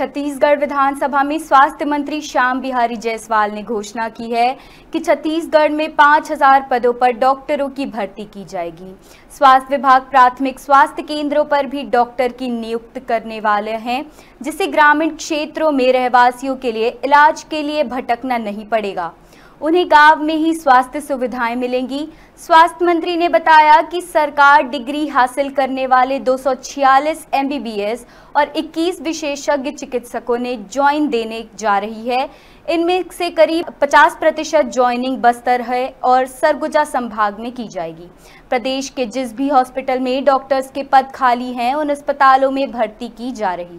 छत्तीसगढ़ विधानसभा में स्वास्थ्य मंत्री श्याम बिहारी जायसवाल ने घोषणा की है कि छत्तीसगढ़ में 5000 पदों पर डॉक्टरों की भर्ती की जाएगी स्वास्थ्य विभाग प्राथमिक स्वास्थ्य केंद्रों पर भी डॉक्टर की नियुक्त करने वाले हैं जिससे ग्रामीण क्षेत्रों में रहवासियों के लिए इलाज के लिए भटकना नहीं पड़ेगा उन्हें गांव में ही स्वास्थ्य सुविधाएं मिलेंगी स्वास्थ्य मंत्री ने बताया कि सरकार डिग्री हासिल करने वाले 246 एमबीबीएस और 21 विशेषज्ञ चिकित्सकों ने ज्वाइन देने जा रही है इनमें से करीब 50 प्रतिशत ज्वाइनिंग बस्तर है और सरगुजा संभाग में की जाएगी प्रदेश के जिस भी हॉस्पिटल में डॉक्टर्स के पद खाली हैं उन अस्पतालों में भर्ती की जा रही